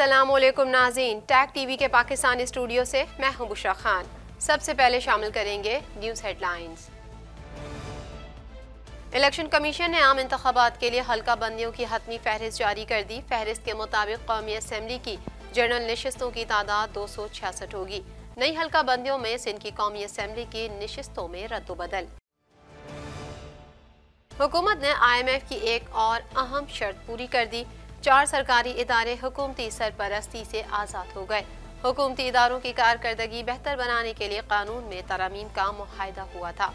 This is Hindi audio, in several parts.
असलम नाजीन टैग टीवी के पाकिस्तान स्टूडियो से मैं हूं बुशरा खान सबसे पहले शामिल करेंगे न्यूज़ हेडलाइंस इलेक्शन कमीशन ने आम इंतबात के लिए हल्का बंदियों की हतमी फहरिस्त जारी कर दी फहरिस्त के मुताबिक कौमी असम्बली की जनरल नशस्तों की तादाद दो सौ छियासठ होगी नई हल्का बंदियों में सिंध की कौमी असम्बली की नशस्तों में रद्दबदल हुकूमत ने आई एम एफ की एक और अहम शर्त पूरी कर दी चार सरकारी इदारे हुकूमती सरपरस्ती से आज़ाद हो गए हुकूमती इदारों की कारकर्दगी बेहतर बनाने के लिए कानून में तरामीम का माहदा हुआ था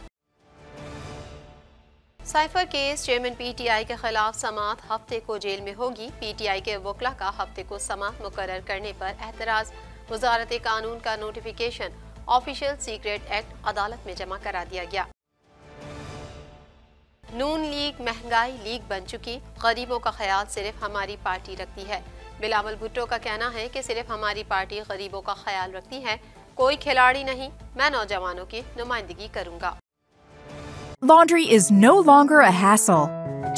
साइफर केस चेयरमैन पीटीआई के खिलाफ समात हफ्ते को जेल में होगी पीटीआई के वकला का हफ्ते को समात मुकर करने पर एतराज वजारत कानून का नोटिफिकेशन ऑफिशियल सीक्रेट एक्ट अदालत में जमा करा दिया गया नून लीग महंगाई लीग बन चुकी गरीबों का ख्याल सिर्फ हमारी पार्टी रखती है बिलावल भुट्टो का कहना है कि सिर्फ हमारी पार्टी गरीबों का ख्याल रखती है कोई खिलाड़ी नहीं मैं नौजवानों की नुमाइंदगी करूंगा Laundry is no longer a hassle.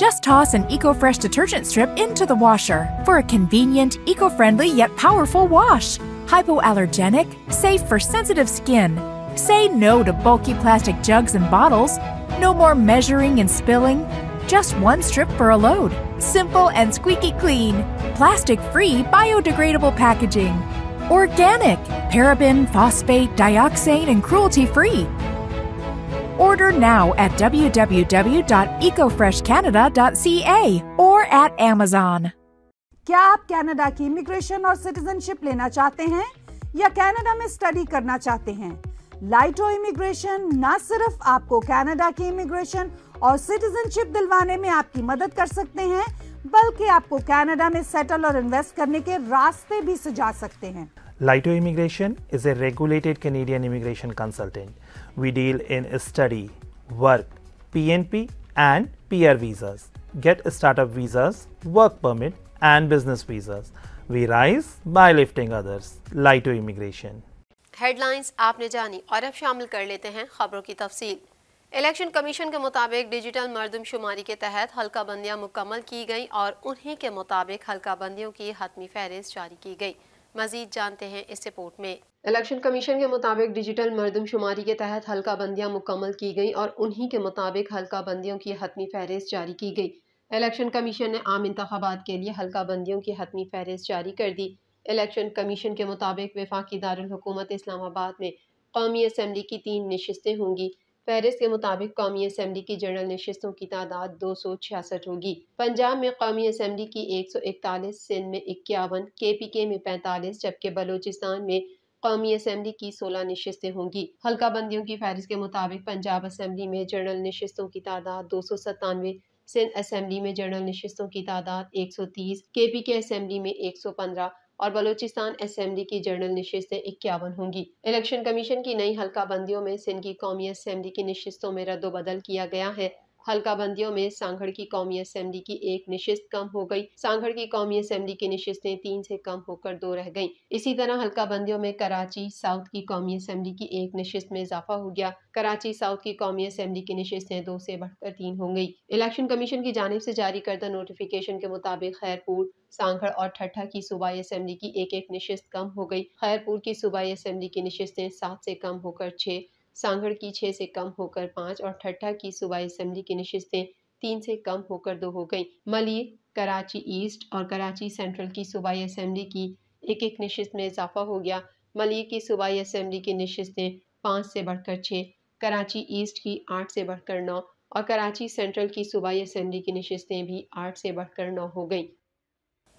Just toss an EcoFresh detergent strip into the washer for a convenient, eco-friendly yet powerful wash. Hypoallergenic, safe for sensitive skin. Say no to bulky plastic jugs and bottles No more measuring and spilling. Just one strip for a load. Simple and squeaky clean. Plastic free, biodegradable packaging. Organic, paraben, phosphate, dioxane, and cruelty free. Order now at www.ecofreshcanada.ca or at Amazon. क्या आप कनाडा की इमिग्रेशन और सिटीजनशिप लेना चाहते हैं या कनाडा में स्टडी करना चाहते हैं लाइटो इमिग्रेशन ना सिर्फ आपको कनाडा की इमिग्रेशन और सिटीजनशिप दिलवाने में आपकी मदद कर सकते हैं बल्कि आपको कनाडा में सेटल और इन्वेस्ट करने के रास्ते भी सुझा सकते हैं Laito immigration is a regulated Canadian immigration consultant we deal in study work PNP and PR visas get startup visas work permit and business visas we rise by lifting others Laito immigration headlines आपने जानी और अब शामिल कर लेते हैं खबरों की तफसील इलेक्शन कमीशन के मुताबिक डिजिटल मरदमशुमारी के तहत हल्का बंदियाँ मुकम्मल की गई और उन्हीं के मुताबिक हल्का बंदियों की हतमी फहरिस्त जारी की गई मजीद जानते हैं इस रिपोर्ट में इलेक्शन कमीशन के मुताबिक डिजिटल मरदमशुमारी के तहत हल्का बंदियाँ मुकम्मल की गई और उन्हीं के मुताबिक हल्का बंदियों की हतमी फहरिस्त जारी की गई इलेक्शन कमीशन ने आम इंतबात के लिए हल्का बंदियों की हतमी फहरिस्त जारी कर दी इलेक्शन कमीशन के मुताबिक वफाकी दारकूमत इस्लामाबाद में कौमी असम्बली की तीन नशस्तें होंगी फहरिस्त के मुताबिक कौमी असम्बली की जनरल नशस्तों की तादाद दो सौ छियासठ होगी पंजाब में कौमी असम्बली की एक सौ इकतालीस सिंध में इक्यावन के पी के में पैंतालीस जबकि बलोचिस्तान में कौमी असम्बली की सोलह नशस्तें होंगी हल्का बंदियों की फहरिस्त के मुताबिक पंजाब असम्बली में जनरल नशस्तों की तादाद दो सौ सतानवे सिंध असम्बली में जनरल नशस्तों की तादाद एक सौ तीस के पी के असम्बली में एक सौ पंद्रह और बलोचिस्तान असम्बली की जनरल नशस्तें इक्यावन होंगी इलेक्शन कमीशन की नई हल्का बंदियों में सिंध की कौमी असम्बली की नशस्तों में रद्दोबदल किया गया है हल्काबंदियों में सांगड़ की कौमी असम्बली की एक निश्चित कम हो गई सांगड़ की कौमी असम्बली की निश्चितें तीन से कम होकर दो रह गईं इसी तरह हल्काबंदियों में कराची साउथ की कौमी असम्बली की एक निश्चित में इजाफा हो गया कराची साउथ की कौमी असम्बली की निश्चितें दो से बढ़कर तीन हो गई इलेक्शन कमीशन की जानब से जारी करदा नोटिफिकेशन के मुताबिक खैरपुर सांगड़ और ठट्ठा की सूबाई असम्बली की एक एक नशस्त कम हो गई खैरपुर की सूबाई असम्बली की निश्चितें सात से कम होकर छः सांगड़ की छः से कम होकर पाँच और ठट्ठा की सूबाई असम्बली की नशस्तें तीन से कम होकर दो हो गई मलिय कराची ईस्ट और कराची सेंट्रल की सूबाई असम्बली की एक एक नशस्त में इजाफा हो गया मलिय की सूबाई असम्बली की नशस्तें पाँच से बढ़कर छः कराची ईस्ट की आठ से बढ़कर नौ और कराची सेंट्रल की सूबाई असम्बली की नशस्तें भी आठ से बढ़कर नौ हो गई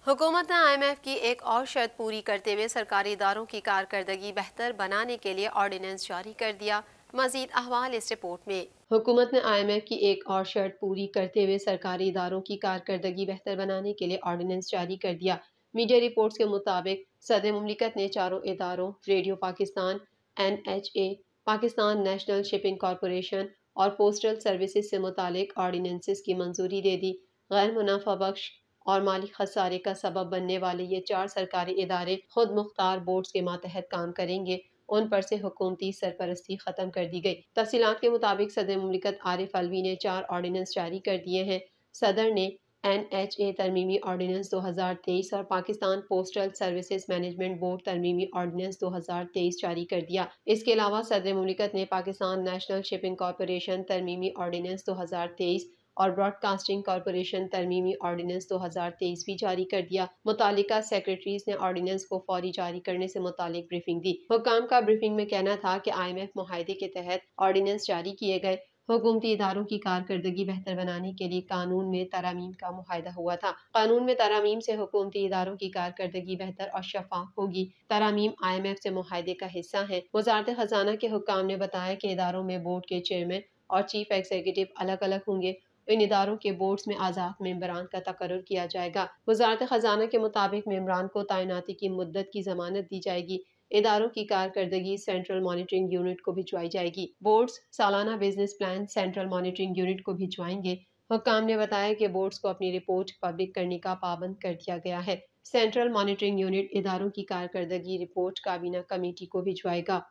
हुकूमत ने आईएमएफ की एक और शर्त पूरी करते हुए सरकारी इदारों की कारकर्दगी बेहतर बनाने के लिए ऑर्डिनेंस जारी कर दिया मजीद अहवाल इस रिपोर्ट में हुकूमत ने आईएमएफ की एक और शर्त पूरी करते हुए सरकारी इदारों की कारकर्दगी बेहतर बनाने के लिए ऑर्डिनेंस जारी कर दिया मीडिया रिपोर्ट्स के मुताबिक सदर ममलिकत ने चारों इदारों Radio Pakistan N H A Pakistan National Shipping Corporation और पोस्टल सर्विस से मुतल ऑर्डीनेंसेस की मंजूरी दे दी गैर मुनाफा बख्श और माली खसारे का सबब बनने वाले ये चार सरकारी इदारे खुद मुख्तार बोर्ड के मातहत काम करेंगे उन पर से हुकूमती सरपरस्ती ख़त्म कर दी गई तफसीत के मुताबिक सदर ममलिकत आरिफ अलवी ने चार ऑर्डीनेंस जारी कर दिए हैं सदर ने एन एच ए तरमीमी ऑर्डीनेंस दो हज़ार तेईस और Pakistan Postal Services Management Board तरमीमी ऑर्डीनेंस दो हज़ार तेईस जारी कर दिया इसके अलावा सदर ममलिकत ने पाकिस्तान नेशनल शिपिंग कॉरपोरेशन तरमीमी ऑर्डीनेंस दो हज़ार तेईस और ब्रॉडकास्टिंग कॉरपोरेशन तरमीमी ऑर्डीनेंस 2023 भी जारी कर दिया मुतल सेक्रेटरीज ने ऑर्डीनेंस को फौरी जारी करने से मुतल ब्रीफिंग दी हुकाम का ब्रीफिंग में कहना था कि आई एम एफ माहदे के तहत ऑर्डीनेंस जारी किए गए हुकूमती इदारों की कारकर्दगी बेहतर बनाने के लिए कानून में तरामीम का मुहिदा हुआ था कानून में तरामीम से हुकूमती इदारों की कारकर्दगी बेहतर और शफाफ होगी तरामीम आई एम एफ से माहे का हिस्सा है वजारत खजाना के हुकाम ने बताया कि इदारों में बोर्ड के चेयरमैन और चीफ एग्जीक्यूटिव अलग अलग होंगे इन इदारों के बोर्ड्स में आज़ाद मम्बरान का तकर किया जाएगा वजारत ख़जाना के मुताबिक मम्बरान को तैनाती की मदद की जमानत दी जाएगी इदारों की कारकर्दगी सेंट्रल मॉनिटरिंग यूनिट को भिजवाई जाएगी बोर्ड्स सालाना business plan Central Monitoring Unit को भिजवाएंगे हुकाम ने बताया कि बोर्ड्स को अपनी रिपोर्ट पब्लिक करने का पाबंद कर दिया गया है सेंट्रल मॉनिटरिंग यूनिट इदारों की कारकर्दगी रिपोर्ट काबीना कमेटी को भिजवाएगा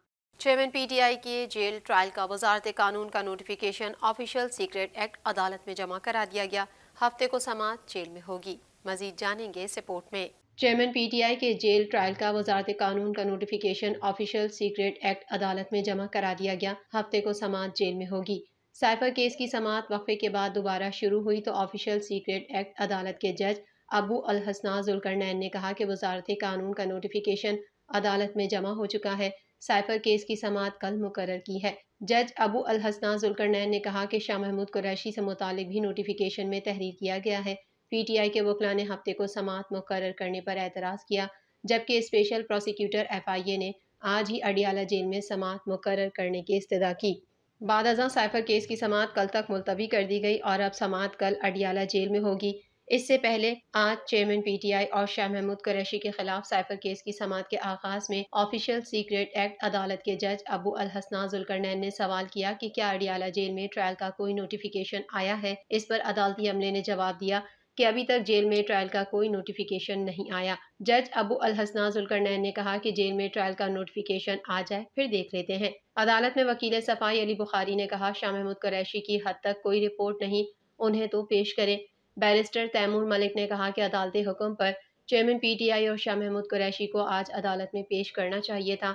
चेयरमैन पीटीआई के जेल ट्रायल का वजारत कानून का नोटिफिकेशन ऑफिशियल सीक्रेट एक्ट अदालत में जमा करा दिया गया हफ्ते को समात जेल में होगी मजीद जानेंगे इस रिपोर्ट में चेयरमैन पीटीआई के जेल ट्रायल का वजारत कानून का नोटिफिकेशन ऑफिशियल सीक्रेट एक्ट अदालत में जमा करा दिया गया हफ्ते को समात जेल में होगी साइफर केस की समात वक्फे के बाद दोबारा शुरू हुई तो ऑफिशियल सीक्रेट एक्ट अदालत के जज अबू अल हसना जुलकरनैन ने कहा कि वजारत कानून का नोटिफिकेशन अदालत में जमा हो चुका है साइफर केस की समात कल मुकर की है जज अबू अल हसना जुलकरनैन ने कहा कि शाह महमूद कुरैशी से मुतल भी नोटिफिकेशन में तहरीर किया गया है पीटीआई के वकला ने हफ्ते को समात मुकर करने पर एतराज़ किया जबकि स्पेशल प्रोसिक्यूटर एफआईए ने आज ही अडियाला जेल में समात मुकर करने की इस्तः की बाद साइफर केस की समात कल तक मुलतवी कर दी गई और अब समात कल अडियाला जेल में होगी इससे पहले आज चेयरमैन पीटीआई और शाह महमूद कुरैशी के खिलाफ साइफर केस की समात के आगाज में ऑफिशियल सीक्रेट एक्ट अदालत के जज अबू अल हसना जुलकरनैन ने सवाल किया कि क्या अडियाला जेल में ट्रायल का कोई नोटिफिकेशन आया है इस पर अदालती अमले ने जवाब दिया कि अभी तक जेल में ट्रायल का कोई नोटिफिकेशन नहीं आया जज अबू अल हसना जुलकरनैन ने कहा कि जेल में ट्रायल का नोटिफिकेशन आ जाए फिर देख लेते हैं अदालत में वकील सफाई अली बुखारी ने कहा शाह महमूद कुरैशी की हद तक कोई रिपोर्ट नहीं उन्हें तो पेश करें बैरिस्टर तैमूर मलिक ने कहा कि अदालती हुक्म पर चेयरमैन पीटीआई और शाह महमूद कुरैशी को आज अदालत में पेश करना चाहिए था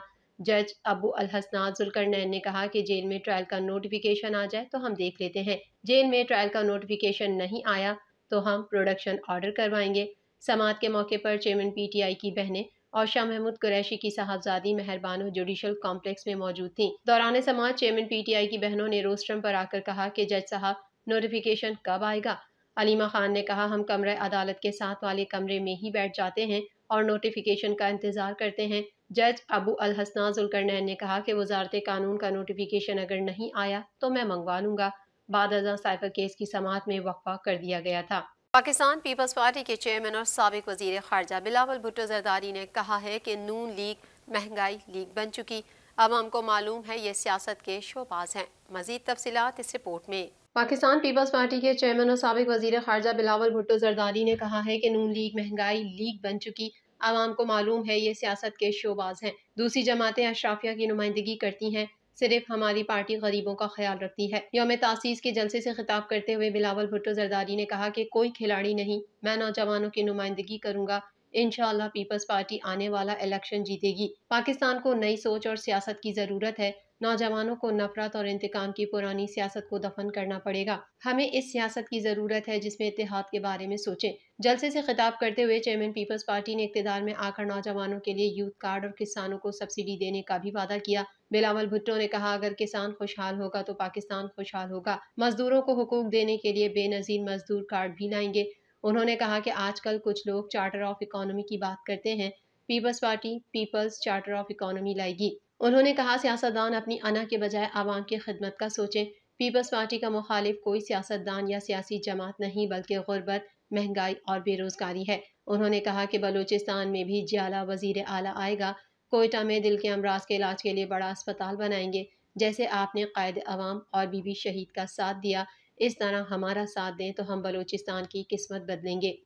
जज अबू अलहसनाद जुलकरनैन ने कहा कि जेल में ट्रायल का नोटिफिकेशन आ जाए तो हम देख लेते हैं जेल में ट्रायल का नोटिफिकेशन नहीं आया तो हम प्रोडक्शन ऑर्डर करवाएंगे समात के मौके पर चेयरमैन पीटीआई की बहनें और शाह महमूद कुरैशी की साहबजादी मेहरबानो जुडिशल कॉम्प्लेक्स में मौजूद थी दौरान समाज चेयरमैन पी की बहनों ने रोस्ट्रम पर आकर कहा कि जज साहब नोटिफिकेशन कब आएगा हलीमा खान ने कहा हम कमरे अदालत के साथ वाले कमरे में ही बैठ जाते हैं और नोटिफिकेशन का इंतज़ार करते हैं जज अबू अल हसना जुलकरनैन ने कहा कि वजारत कानून का नोटिफिकेशन अगर नहीं आया तो मैं मंगवा लूंगा बाद अजा साइफर केस की समात में वक्फा कर दिया गया था पाकिस्तान पीपल्स पार्टी के चेयरमैन और सबक वजीर खारजा बिलावल भुट्टो जरदारी ने कहा है कि नून लीग महंगाई लीग बन चुकी अब हमको मालूम है ये सियासत के शोबाज हैं मजीद तफसी इस रिपोर्ट में पाकिस्तान पीपल्स पार्टी के चेयरमैन और सबक वजीर खारजा बिलावल भुट्टो जरदारी ने कहा है कि नून लीग महंगाई लीग बन चुकी आवाम को मालूम है ये सियासत के शोबाज हैं दूसरी जमातें अशराफिया की नुमाइंदगी करती हैं सिर्फ हमारी पार्टी गरीबों का ख्याल रखती है योम तासीस के जलसे से खिताब करते हुए बिलावल भुट्टो जरदारी ने कहा कि कोई खिलाड़ी नहीं मैं नौजवानों की नुमाइंदगी करूंगा इनशाला पीपल्स पार्टी आने वाला इलेक्शन जीतेगी पाकिस्तान को नई सोच और सियासत की ज़रूरत है नौजवानों को नफरत और इंतकाम की पुरानी सियासत को दफन करना पड़ेगा हमें इस सियासत की ज़रूरत है जिसमें इतिहाद के बारे में सोचें जलसे से खिताब करते हुए चेयरमैन पीपल्स पार्टी ने इकतदार में आकर नौजवानों के लिए यूथ कार्ड और किसानों को सब्सिडी देने का भी वादा किया बिलावल भुट्टो ने कहा अगर किसान खुशहाल होगा तो पाकिस्तान खुशहाल होगा मजदूरों को हकूक देने के लिए बेनजीर मजदूर कार्ड भी लाएंगे उन्होंने कहा कि आजकल कुछ लोग चार्टर ऑफ इकोनॉमी की बात करते हैं Peoples Party Peoples Charter of Economy लाएगी उन्होंने कहा सियासतदान अपनी अना के बजाय आवाम की खिदमत का सोचें पीपल्स पार्टी का मुखालिफ कोई सियासतदान या सियासी जमात नहीं बल्कि गुर्बत महंगाई और बेरोजगारी है उन्होंने कहा कि बलूचिस्तान में भी जियाला वजीर आला आएगा कोयटा में दिल के अमराज के इलाज के लिए बड़ा अस्पताल बनाएंगे जैसे आपने कायद अवाम और बीबी शहीद का साथ दिया इस तरह हमारा साथ दें तो हम बलूचिस्तान की किस्मत बदलेंगे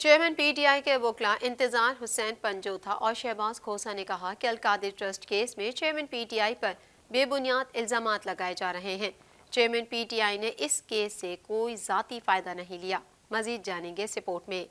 चेयरमैन पीटीआई के वकला इंतजार हुसैन पंजोथा और शहबाज खोसा ने कहा कि अलकादिर ट्रस्ट केस में चेयरमैन पीटीआई पर बेबुनियाद इल्जाम लगाए जा रहे हैं चेयरमैन पीटीआई ने इस केस से कोई जाति फायदा नहीं लिया मजीद जानेंगे इस रिपोर्ट में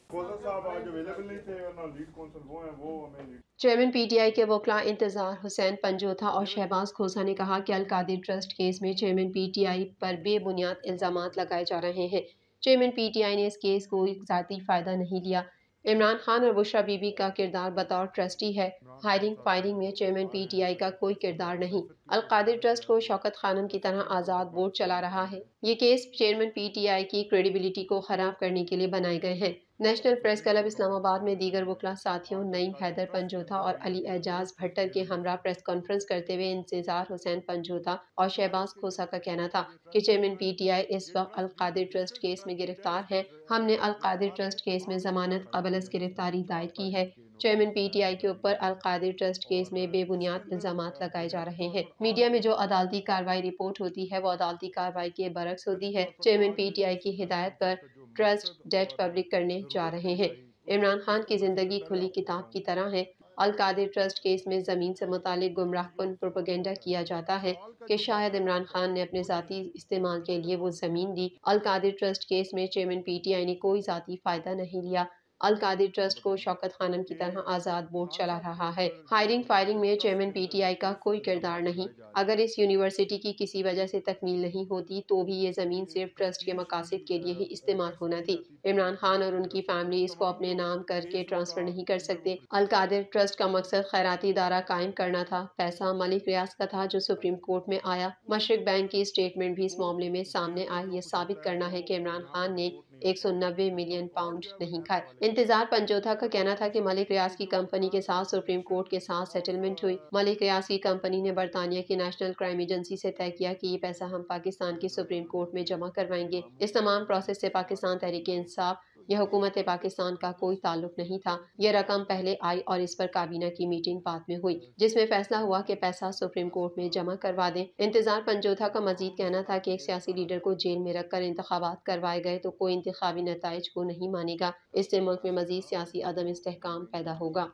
चेयरमैन पीटीआई के वकला इंतजार हुसैन पंजोथा और शहबाज खोसा ने कहा कि अलकादिर ट्रस्ट केस में चेयरमैन पीटीआई पर बेबुनियाद इल्जाम लगाए जा रहे हैं चेयरमैन पीटीआई ने इस केस को जारी फायदा नहीं लिया इमरान खान और बुशरा बीबी का किरदार बतौर ट्रस्टी है हायरिंग फायरिंग में चेयरमैन पीटीआई का कोई किरदार नहीं तो अलकादिर ट्रस्ट को शौकत खानम की तरह आज़ाद बोर्ड चला रहा है ये केस चेयरमैन पीटीआई की क्रेडिबिलिटी को खराब करने के लिए बनाए गए हैं नेशनल प्रेस क्लब इस्लामाबाद में दीगर वकला साथियों नईम हैदर पंजोथा और अली एजाज भट्टर के हमरा प्रेस कॉन्फ्रेंस करते हुए इंतजार हुसैन पंजोथा और शहबाज खोसा का कहना था कि चेयरमैन पीटीआई इस वक्त अलकादिर ट्रस्ट केस में गिरफ्तार हैं हमने अलकादिर ट्रस्ट केस में जमानत कबल गिरफ्तारी दायर की है चेयरमैन पीटीआई के ऊपर अलकादिर ट्रस्ट केस में बेबुनियाद इल्जाम लगाए जा रहे हैं मीडिया में जो अदालती कार्रवाई रिपोर्ट होती है वो अदालती कार्रवाई के बरक्स होती है चेयरमैन पीटीआई की हिदायत पर ट्रस्ट डेट पब्लिक करने जा रहे हैं इमरान खान की ज़िंदगी खुली किताब की तरह है अलकादिर ट्रस्ट केस में ज़मीन से मुतल गुमराहकुन प्रोपोगेंडा किया जाता है कि शायद इमरान खान ने अपने ज़ाती इस्तेमाल के लिए वो ज़मीन दी अलकादिर ट्रस्ट केस में चेयरमैन पी टी आई ने कोई ज़ाती फ़ायदा नहीं लिया अल कादिर ट्रस्ट को शौकत खानम की तरह हम्म। आज़ाद बोर्ड चला रहा है हायरिंग फायरिंग में चेयरमैन पीटीआई का कोई किरदार नहीं अगर इस यूनिवर्सिटी की किसी वजह से तकमील नहीं होती तो भी ये ज़मीन सिर्फ ट्रस्ट के मकासद के लिए ही इस्तेमाल होना थी इमरान खान और उनकी फैमिली इसको अपने नाम करके ट्रांसफ़र नहीं कर सकते अल कादिर ट्रस्ट का मकसद खैराती इदारा कायम करना था पैसा मलिक रियाज का था जो सुप्रीम कोर्ट में आया मशरक बैंक की स्टेटमेंट भी इस मामले में सामने आई ये साबित करना है की इमरान खान ने 190 मिलियन पाउंड नहीं खाए इंतजार पंजोथा का कहना था कि मलिक रियाज की कंपनी के साथ सुप्रीम कोर्ट के साथ सेटलमेंट हुई मलिक रियाज की कंपनी ने बरतानिया की नेशनल क्राइम एजेंसी से तय किया कि ये पैसा हम पाकिस्तान की सुप्रीम कोर्ट में जमा करवाएंगे इस तमाम प्रोसेस से पाकिस्तान तहरीक इंसाफ यह हुकूमत पाकिस्तान का कोई ताल्लुक नहीं था यह रकम पहले आई और इस पर काबीना की मीटिंग बाद में हुई जिसमें फैसला हुआ की पैसा सुप्रीम कोर्ट में जमा करवा दे इंतजार पंजोथा का मजीद कहना था की एक सियासी लीडर को जेल में रखकर इंतबात करवाए गए तो कोई इंतजामी नतज को नहीं मानेगा इससे मुल्क में मजीद सियासी अदम इसकाम पैदा होगा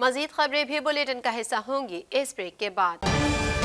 मजीद खबरें भी बुलेटिन का हिस्सा होंगी इस ब्रेक के बाद